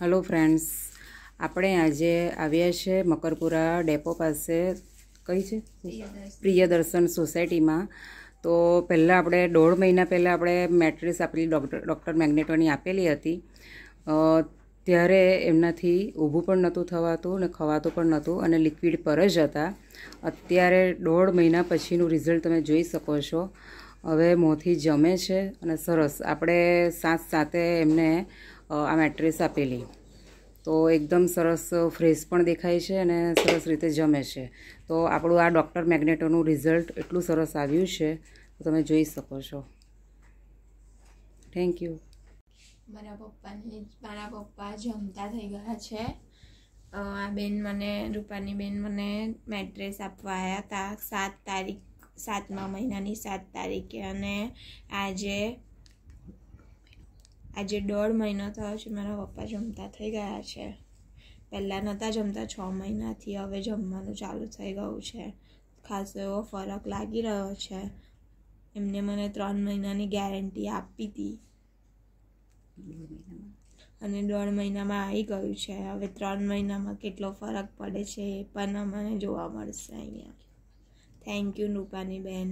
hello friends આપણે આજે આવ્યા છે મકરપુરા ડેપો પાસે કઈ છે પ્રિયદર્શન સોસાયટીમાં તો પહેલાં આપણે દોઢ મહિના પહેલાં આપણે મેટ્રિક્સ આપેલી ડૉક્ટર ડૉક્ટર મેગ્નેટોની આપેલી હતી ત્યારે એમનાથી ઊભું પણ નહોતું થવાતું ને ખવાતું પણ નહોતું અને લિક્વિડ પર જ હતા અત્યારે દોઢ મહિના પછીનું રિઝલ્ટ તમે જોઈ શકો છો હવે મોંથી જમે છે અને સરસ આપણે સાથ સાથે એમને આ મેટ્રેસ આપેલી તો એકદમ સરસ ફ્રેશ પણ દેખાય છે અને સરસ રીતે જમે છે તો આપણું આ ડૉક્ટર મેગ્નેટોનું રિઝલ્ટ એટલું સરસ આવ્યું છે તો તમે જોઈ શકો છો થેન્ક યુ મારા પપ્પાની મારા પપ્પા જમતા થઈ ગયા છે આ બેન મને રૂપાની બેન મને મેટ્રેસ આપવા આવ્યા હતા સાત તારીખ સાતમા મહિનાની સાત તારીખે અને આજે આજે દોઢ મહિનો થયો છે મારા પપ્પા જમતા થઈ ગયા છે પહેલાં નહોતા જમતા છ મહિનાથી હવે જમવાનું ચાલુ થઈ ગયું છે ખાસો એવો ફરક લાગી રહ્યો છે એમને મને ત્રણ મહિનાની ગેરંટી આપી હતી અને દોઢ મહિનામાં આવી ગયું છે હવે ત્રણ મહિનામાં કેટલો ફરક પડે છે એ પણ મને જોવા મળશે અહીંયા થેન્ક યુ રૂપાની બેન